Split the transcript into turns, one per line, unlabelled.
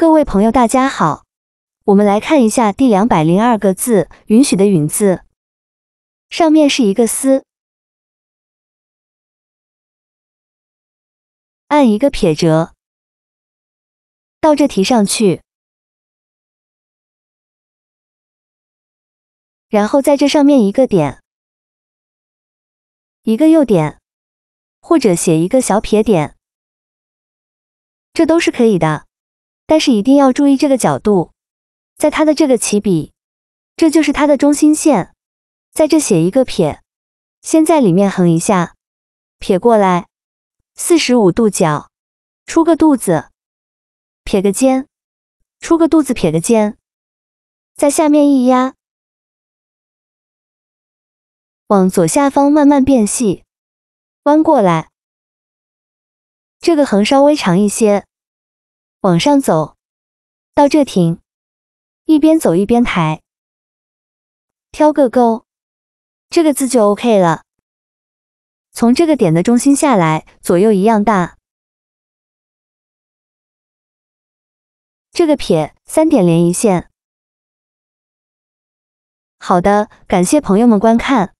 各位朋友，大家好，我们来看一下第两百零二个字“允许”的允字，上面是一个丝，按一个撇折，到这提上去，然后在这上面一个点，一个右点，或者写一个小撇点，这都是可以的。但是一定要注意这个角度，在它的这个起笔，这就是它的中心线，在这写一个撇，先在里面横一下，撇过来，四十五度角，出个肚子，撇个尖，出个肚子，撇个尖，在下面一压，往左下方慢慢变细，弯过来，这个横稍微长一些。往上走，到这停。一边走一边抬，挑个勾，这个字就 OK 了。从这个点的中心下来，左右一样大。这个撇，三点连一线。好的，感谢朋友们观看。